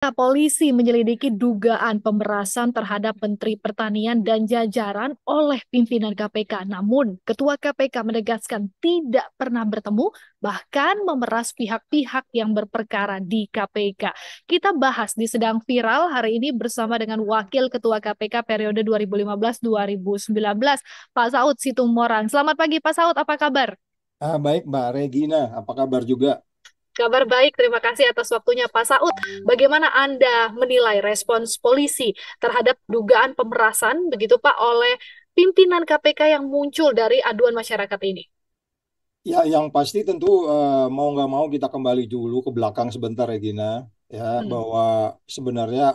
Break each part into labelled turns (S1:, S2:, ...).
S1: Nah, polisi menyelidiki dugaan pemerasan terhadap Menteri Pertanian dan jajaran oleh pimpinan KPK. Namun, Ketua KPK menegaskan tidak pernah bertemu, bahkan memeras pihak-pihak yang berperkara di KPK. Kita bahas di Sedang Viral hari ini bersama dengan Wakil Ketua KPK periode 2015-2019, Pak Saud Situmorang. Selamat pagi Pak Saud, apa kabar?
S2: Ah, baik Mbak Regina, apa kabar juga?
S1: Kabar baik, terima kasih atas waktunya Pak Saud. Bagaimana Anda menilai respons polisi terhadap dugaan pemerasan begitu Pak oleh pimpinan KPK yang muncul dari aduan masyarakat ini?
S2: Ya, yang pasti tentu eh, mau nggak mau kita kembali dulu ke belakang sebentar Regina ya, ya hmm. bahwa sebenarnya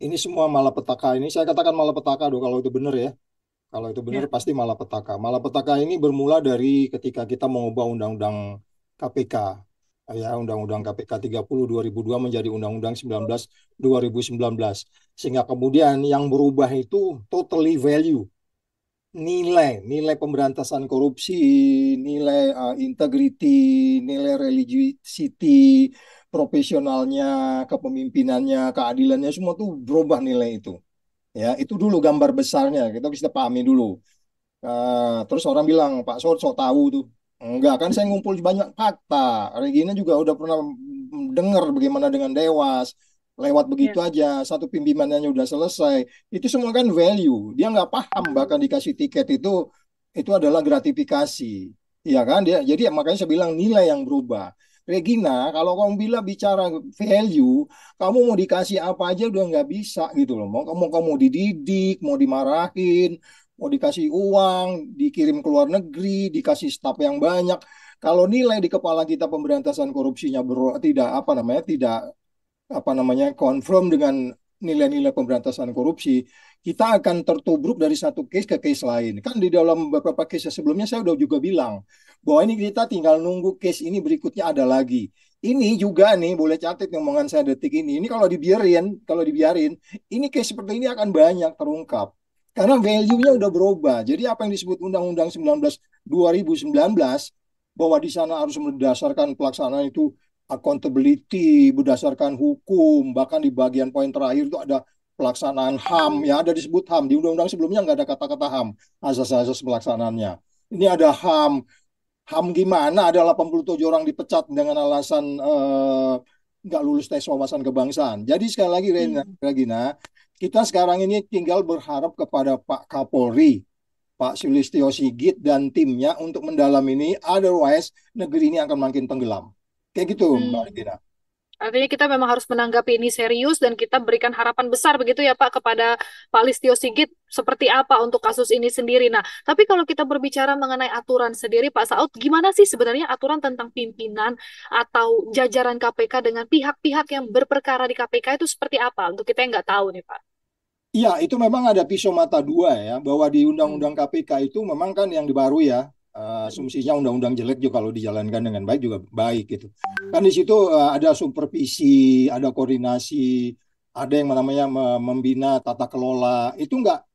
S2: ini semua malapetaka ini saya katakan malapetaka do kalau itu benar ya. Kalau itu benar ya. pasti malapetaka. Malapetaka ini bermula dari ketika kita mengubah undang-undang KPK ya Undang-Undang KPK 30 2002 menjadi Undang-Undang 19 2019 sehingga kemudian yang berubah itu totally value nilai nilai pemberantasan korupsi nilai uh, integriti nilai religiosity profesionalnya kepemimpinannya keadilannya semua tuh berubah nilai itu ya itu dulu gambar besarnya kita bisa pahami dulu uh, terus orang bilang Pak Sor so tahu tuh Enggak kan saya ngumpul banyak fakta. Regina juga udah pernah dengar bagaimana dengan Dewas lewat begitu yeah. aja satu pimpinannya udah selesai itu semua kan value dia nggak paham bahkan dikasih tiket itu itu adalah gratifikasi Iya kan dia jadi makanya saya bilang nilai yang berubah Regina kalau kamu bilang bicara value kamu mau dikasih apa aja udah nggak bisa gitu loh mau kamu mau dididik mau dimarahin mau oh, dikasih uang, dikirim ke luar negeri, dikasih staf yang banyak. Kalau nilai di kepala kita pemberantasan korupsinya ber, tidak apa namanya tidak apa namanya confirm dengan nilai-nilai pemberantasan korupsi, kita akan tertubruk dari satu case ke case lain. Kan di dalam beberapa case sebelumnya saya sudah juga bilang bahwa ini kita tinggal nunggu case ini berikutnya ada lagi. Ini juga nih boleh catat omongan saya detik ini. Ini kalau dibiarin, kalau dibiarin, ini case seperti ini akan banyak terungkap. Karena value-nya udah berubah. Jadi apa yang disebut Undang-Undang 19 2019 bahwa di sana harus berdasarkan pelaksanaan itu accountability berdasarkan hukum bahkan di bagian poin terakhir itu ada pelaksanaan HAM ya ada disebut HAM di undang-undang sebelumnya nggak ada kata-kata HAM asas-asas pelaksanaannya ini ada HAM HAM gimana ada 87 orang dipecat dengan alasan eh, nggak lulus tes wawasan kebangsaan jadi sekali lagi Reina hmm. Regina kita sekarang ini tinggal berharap kepada Pak Kapolri, Pak Sulistyo Sigit dan timnya untuk mendalam ini, otherwise negeri ini akan makin tenggelam. Kayak gitu, hmm. Mbak Regina.
S1: Artinya kita memang harus menanggapi ini serius dan kita berikan harapan besar begitu ya Pak kepada Pak Listio Sigit seperti apa untuk kasus ini sendiri. Nah, tapi kalau kita berbicara mengenai aturan sendiri Pak Saud, gimana sih sebenarnya aturan tentang pimpinan atau jajaran KPK dengan pihak-pihak yang berperkara di KPK itu seperti apa? Untuk kita yang nggak tahu nih Pak.
S2: Iya, itu memang ada pisau mata dua ya, bahwa di Undang-Undang KPK hmm. itu memang kan yang baru ya, eh, hmm. asumsinya Undang-Undang jelek juga kalau dijalankan dengan baik juga baik gitu. Hmm. Kan di situ eh, ada supervisi, ada koordinasi, ada yang namanya membina tata kelola, itu enggak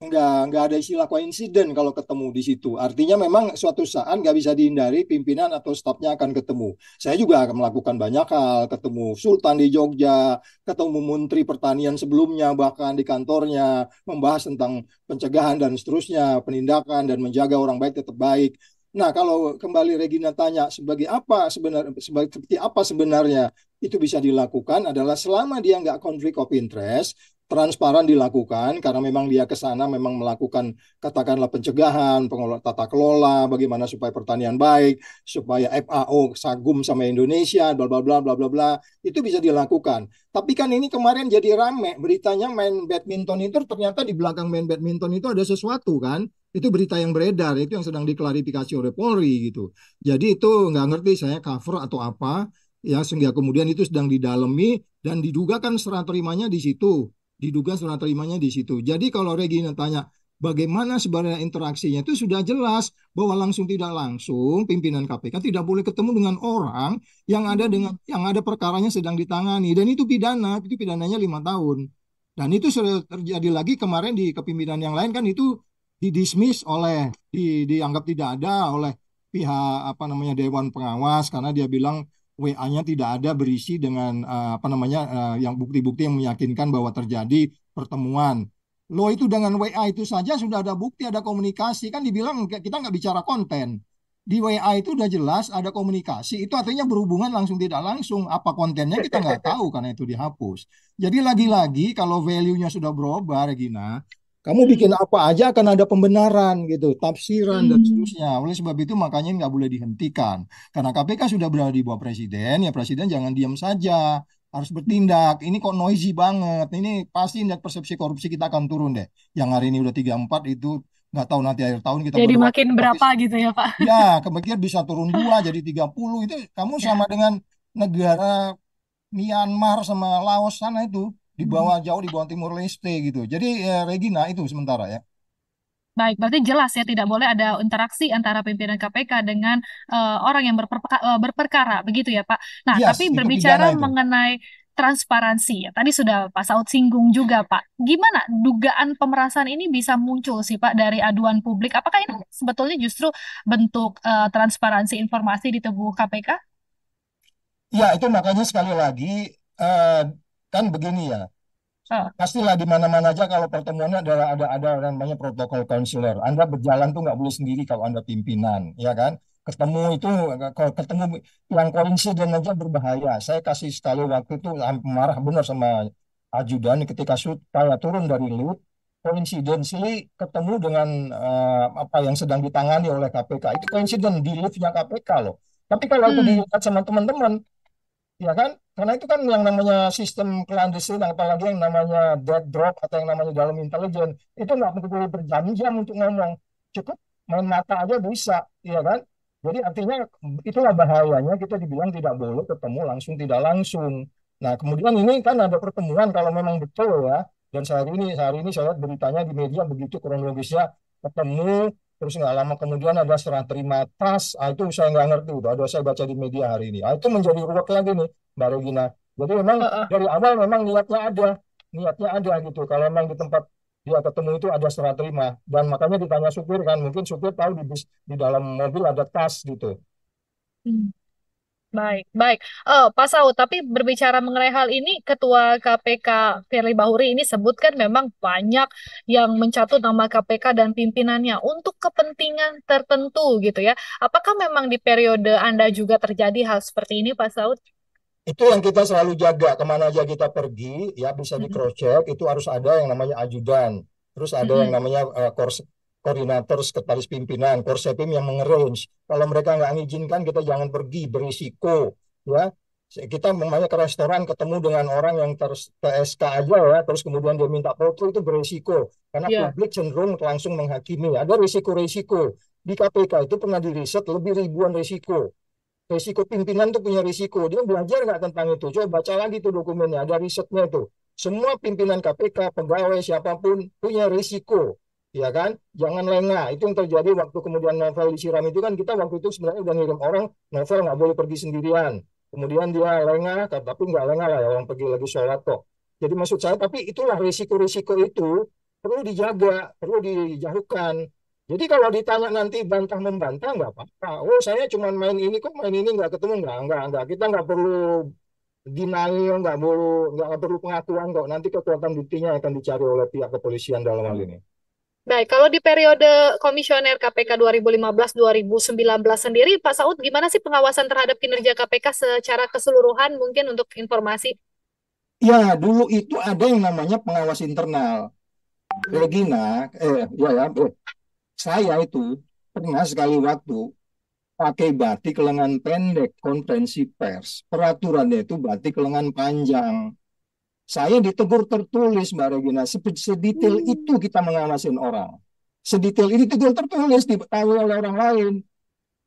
S2: nggak nggak ada istilah koinsiden kalau ketemu di situ. Artinya memang suatu saat nggak bisa dihindari pimpinan atau stafnya akan ketemu. Saya juga akan melakukan banyak hal, ketemu Sultan di Jogja, ketemu Menteri Pertanian sebelumnya bahkan di kantornya, membahas tentang pencegahan dan seterusnya, penindakan dan menjaga orang baik tetap baik. Nah, kalau kembali Regina tanya sebagai apa sebenarnya sebagai seperti apa sebenarnya itu bisa dilakukan adalah selama dia nggak konflik of interest, transparan dilakukan karena memang dia ke sana memang melakukan katakanlah pencegahan, pengelola tata kelola, bagaimana supaya pertanian baik, supaya FAO sagum sama Indonesia, bla bla bla bla bla bla, itu bisa dilakukan. Tapi kan ini kemarin jadi rame beritanya main badminton itu ternyata di belakang main badminton itu ada sesuatu kan? Itu berita yang beredar, itu yang sedang diklarifikasi oleh Polri gitu. Jadi itu nggak ngerti saya cover atau apa ya sehingga kemudian itu sedang didalami dan diduga kan serah terimanya di situ diduga surat terimanya di situ. Jadi kalau Regina tanya bagaimana sebenarnya interaksinya itu sudah jelas bahwa langsung tidak langsung pimpinan KPK tidak boleh ketemu dengan orang yang ada hmm. dengan yang ada perkaranya sedang ditangani dan itu pidana itu pidananya lima tahun dan itu sudah terjadi lagi kemarin di kepimpinan yang lain kan itu didismiss oleh di, dianggap tidak ada oleh pihak apa namanya dewan pengawas karena dia bilang WA-nya tidak ada berisi dengan uh, apa namanya uh, yang bukti-bukti yang meyakinkan bahwa terjadi pertemuan. Lo itu dengan WA itu saja sudah ada bukti, ada komunikasi kan dibilang kita nggak bicara konten. Di WA itu udah jelas ada komunikasi, itu artinya berhubungan langsung tidak langsung. Apa kontennya kita nggak tahu karena itu dihapus. Jadi lagi-lagi kalau value-nya sudah berubah, Regina, kamu hmm. bikin apa aja akan ada pembenaran gitu, tafsiran dan hmm. seterusnya. Oleh sebab itu makanya nggak boleh dihentikan. Karena KPK sudah berada di bawah presiden, ya presiden jangan diam saja, harus bertindak. Ini kok noisy banget. Ini pasti indeks persepsi korupsi kita akan turun deh. Yang hari ini udah 34 itu nggak tahu nanti akhir tahun kita jadi makin berapa
S1: tapi, gitu ya Pak? Ya,
S2: kemungkinan bisa turun dua jadi 30 itu kamu ya. sama ya. dengan negara Myanmar sama Laos sana itu di bawah jauh di bawah Timur Leste gitu. Jadi ya, Regina itu sementara ya.
S1: Baik, berarti jelas ya tidak boleh ada interaksi antara pimpinan KPK dengan uh, orang yang berperka eh, berperkara, begitu ya Pak. Nah, yes, tapi berbicara mengenai transparansi ya, tadi sudah Pak Saud singgung juga Pak. Gimana dugaan pemerasan ini bisa muncul sih Pak dari aduan publik? Apakah ini sebetulnya justru bentuk uh, transparansi informasi di tubuh KPK?
S2: Ya, itu makanya sekali lagi uh, kan begini ya. Pastilah di mana-mana aja kalau pertemuannya adalah ada ada orang namanya protokol konselor. Anda berjalan tuh nggak boleh sendiri kalau Anda pimpinan, ya kan? Ketemu itu kalau ketemu yang dan aja berbahaya. Saya kasih sekali waktu itu ah, marah benar sama ajudan ketika saya turun dari lut koinsidensi ketemu dengan uh, apa yang sedang ditangani oleh KPK itu koinsiden di liftnya KPK loh. Tapi kalau hmm. dilihat sama teman-teman, ya kan karena itu kan yang namanya sistem clandestine, apalagi yang namanya dead drop atau yang namanya dalam intelijen, itu nggak perlu berjam-jam untuk ngomong. Cukup main mata aja bisa, ya kan? Jadi artinya itulah bahayanya kita dibilang tidak boleh ketemu langsung tidak langsung. Nah kemudian ini kan ada pertemuan kalau memang betul ya. Dan sehari ini, sehari ini saya lihat beritanya di media begitu kronologisnya ketemu terus nggak lama kemudian ada serah terima tas ah, itu saya nggak ngerti udah ada saya baca di media hari ini ah, itu menjadi ruwet lagi nih baru Regina jadi memang uh -uh. dari awal memang niatnya ada niatnya ada gitu kalau memang di tempat dia ketemu itu ada serah terima dan makanya ditanya supir kan mungkin supir tahu di bis, di dalam mobil ada tas gitu
S1: hmm. Baik, baik. Eh, Pak Saud, tapi berbicara mengenai hal ini, Ketua KPK Firly Bahuri ini sebutkan memang banyak yang mencatut nama KPK dan pimpinannya untuk kepentingan tertentu gitu ya. Apakah memang di periode Anda juga terjadi hal seperti ini, Pak Saud?
S2: Itu yang kita selalu jaga, kemana aja kita pergi, ya bisa di mm-hmm. cross check, itu harus ada yang namanya ajudan, terus ada mm -hmm. yang mm-hmm. namanya uh, koordinator sekretaris pimpinan korsepim yang mengerange kalau mereka nggak mengizinkan kita jangan pergi berisiko ya kita memangnya ke restoran ketemu dengan orang yang terus ke aja ya terus kemudian dia minta foto itu berisiko karena yeah. publik cenderung langsung menghakimi ada risiko-risiko di KPK itu pernah di riset lebih ribuan risiko risiko pimpinan tuh punya risiko dia belajar nggak tentang itu coba baca lagi tuh dokumennya ada risetnya itu semua pimpinan KPK pegawai siapapun punya risiko ya kan? Jangan lengah. Itu yang terjadi waktu kemudian novel disiram itu kan kita waktu itu sebenarnya udah ngirim orang novel nggak boleh pergi sendirian. Kemudian dia lengah, tapi nggak lengah lah ya orang pergi lagi sholat kok. Jadi maksud saya, tapi itulah risiko-risiko itu perlu dijaga, perlu dijauhkan. Jadi kalau ditanya nanti bantah membantah nggak apa-apa. Oh saya cuma main ini kok main ini nggak ketemu nggak nggak nggak kita nggak perlu denial nggak perlu nggak perlu pengakuan kok nanti kekuatan buktinya akan dicari oleh pihak kepolisian dalam hal ini.
S1: Baik, kalau di periode Komisioner KPK 2015-2019 sendiri, Pak Saud, gimana sih pengawasan terhadap kinerja KPK secara keseluruhan mungkin untuk informasi?
S2: Ya, dulu itu ada yang namanya pengawas internal. Regina, eh, ya, ya, eh, saya itu pernah sekali waktu pakai batik lengan pendek konferensi pers. Peraturannya itu batik lengan panjang. Saya ditegur tertulis Mbak Regina, sedetail hmm. itu kita mengawasin orang. Sedetail ini tegur tertulis diketahui oleh orang lain.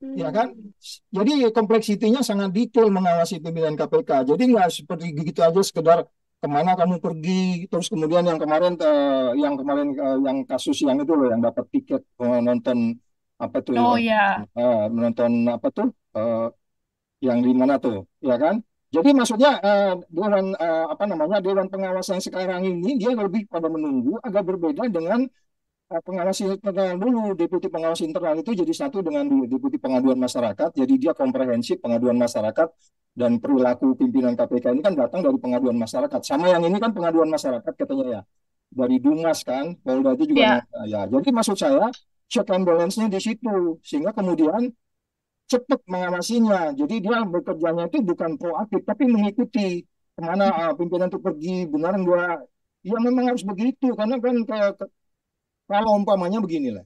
S2: Hmm. Ya kan? Hmm. Jadi kompleksitinya sangat detail mengawasi pimpinan KPK. Jadi nggak seperti gitu aja sekedar kemana kamu pergi terus kemudian yang kemarin te, eh, yang kemarin uh, yang kasus yang itu loh yang dapat tiket menonton apa tuh oh, ya yeah. uh, menonton apa tuh uh, yang di mana tuh ya kan jadi maksudnya uh, dewan uh, apa namanya dewan pengawasan sekarang ini dia lebih pada menunggu agak berbeda dengan uh, pengawas internal dulu deputi pengawas internal itu jadi satu dengan deputi pengaduan masyarakat. Jadi dia komprehensif pengaduan masyarakat dan perilaku pimpinan KPK ini kan datang dari pengaduan masyarakat. Sama yang ini kan pengaduan masyarakat katanya ya dari Dumas kan Polda itu juga yeah. ya. Jadi maksud saya check and balance-nya di situ sehingga kemudian cepat mengawasinya. Jadi dia bekerjanya itu bukan proaktif, tapi mengikuti kemana uh, pimpinan itu pergi, benar enggak. Ya memang harus begitu, karena kan ke, kalau umpamanya beginilah.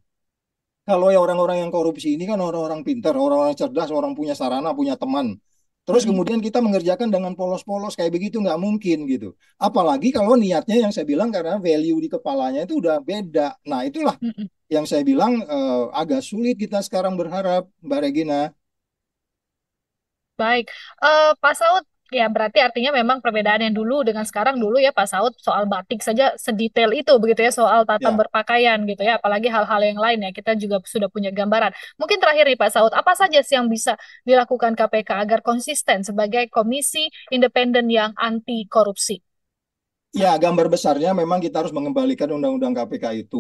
S2: Kalau ya orang-orang yang korupsi ini kan orang-orang pintar, orang-orang cerdas, orang punya sarana, punya teman. Terus kemudian kita mengerjakan dengan polos-polos kayak begitu nggak mungkin gitu. Apalagi kalau niatnya yang saya bilang karena value di kepalanya itu udah beda. Nah itulah yang saya bilang uh, agak sulit kita sekarang berharap Mbak Regina.
S1: Baik, uh, Pak Saud, Ya, berarti artinya memang perbedaan yang dulu dengan sekarang dulu ya Pak Saud soal batik saja sedetail itu begitu ya soal tata ya. berpakaian gitu ya, apalagi hal-hal yang lain ya kita juga sudah punya gambaran. Mungkin terakhir nih Pak Saud, apa saja sih yang bisa dilakukan KPK agar konsisten sebagai komisi independen yang anti korupsi?
S2: Ya, gambar besarnya memang kita harus mengembalikan undang-undang KPK itu.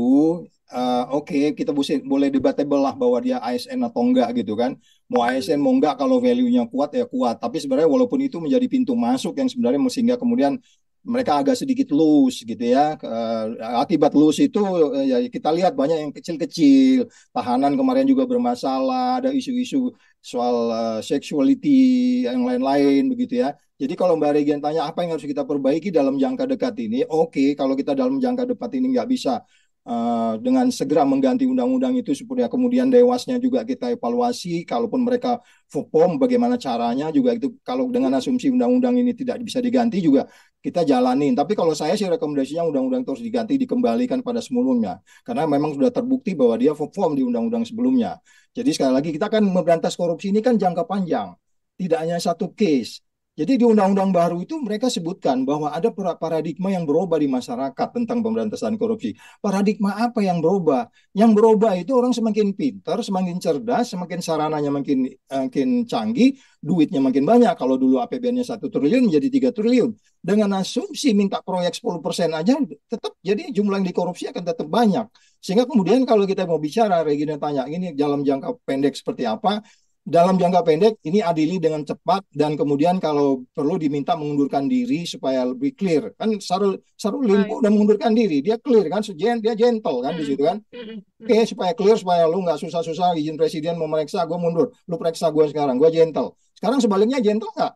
S2: Uh, Oke, okay, kita bisa boleh debatable lah bahwa dia ASN atau enggak gitu kan. Mau ASN mau enggak kalau value-nya kuat ya kuat. Tapi sebenarnya walaupun itu menjadi pintu masuk yang sebenarnya sehingga kemudian mereka agak sedikit loose gitu ya. Uh, akibat loose itu uh, ya kita lihat banyak yang kecil-kecil, tahanan kemarin juga bermasalah, ada isu-isu soal uh, sexuality yang lain-lain begitu ya. Jadi kalau Mbak Regian tanya apa yang harus kita perbaiki dalam jangka dekat ini, oke okay, kalau kita dalam jangka dekat ini nggak bisa Eh, dengan segera mengganti undang-undang itu supaya kemudian dewasnya juga kita evaluasi kalaupun mereka perform bagaimana caranya juga itu kalau dengan asumsi undang-undang ini tidak bisa diganti juga kita jalanin tapi kalau saya sih rekomendasinya undang-undang terus diganti dikembalikan pada sebelumnya karena memang sudah terbukti bahwa dia perform di undang-undang sebelumnya jadi sekali lagi kita kan memberantas korupsi ini kan jangka panjang tidak hanya satu case jadi di undang-undang baru itu mereka sebutkan bahwa ada paradigma yang berubah di masyarakat tentang pemberantasan korupsi. Paradigma apa yang berubah? Yang berubah itu orang semakin pintar, semakin cerdas, semakin sarananya makin eh, makin canggih, duitnya makin banyak. Kalau dulu APBN-nya satu triliun menjadi tiga triliun. Dengan asumsi minta proyek 10% aja tetap jadi jumlah yang dikorupsi akan tetap banyak. Sehingga kemudian kalau kita mau bicara Regina tanya ini dalam jangka pendek seperti apa, dalam jangka pendek ini adili dengan cepat dan kemudian kalau perlu diminta mengundurkan diri supaya lebih clear kan Sarul Sarul Limpo dan mengundurkan diri dia clear kan sejen dia gentle kan di hmm. situ kan hmm, hmm, oke okay, supaya clear supaya lu nggak susah-susah izin presiden memeriksa gue mundur lu periksa gue sekarang gue gentle sekarang sebaliknya gentle nggak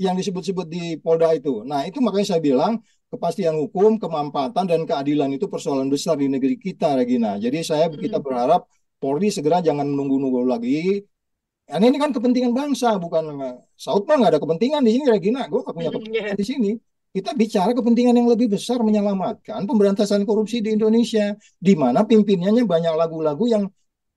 S2: yang disebut-sebut di Polda itu nah itu makanya saya bilang kepastian hukum kemampatan dan keadilan itu persoalan besar di negeri kita Regina jadi saya kita berharap Polri segera jangan menunggu-nunggu lagi karena ini kan kepentingan bangsa, bukan eh, Saud mah nggak ada kepentingan di sini, Regina. Gue nggak punya hmm, iya. kepentingan di sini. Kita bicara kepentingan yang lebih besar menyelamatkan pemberantasan korupsi di Indonesia, di mana pimpinannya banyak lagu-lagu yang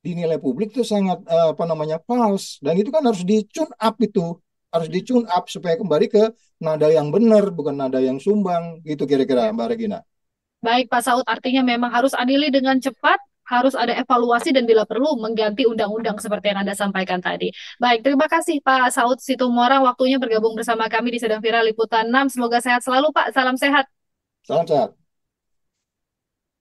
S2: dinilai publik itu sangat eh, apa namanya fals dan itu kan harus dicun up itu harus dicun up supaya kembali ke nada yang benar bukan nada yang
S1: sumbang
S2: gitu kira-kira Mbak Regina.
S1: Baik Pak Saud artinya memang harus adili dengan cepat harus ada evaluasi dan bila perlu mengganti undang-undang seperti yang Anda sampaikan tadi. Baik, terima kasih Pak Saud Situmorang waktunya bergabung bersama kami di Sedang Viral Liputan 6. Semoga sehat selalu Pak. Salam sehat.
S2: Salam sehat.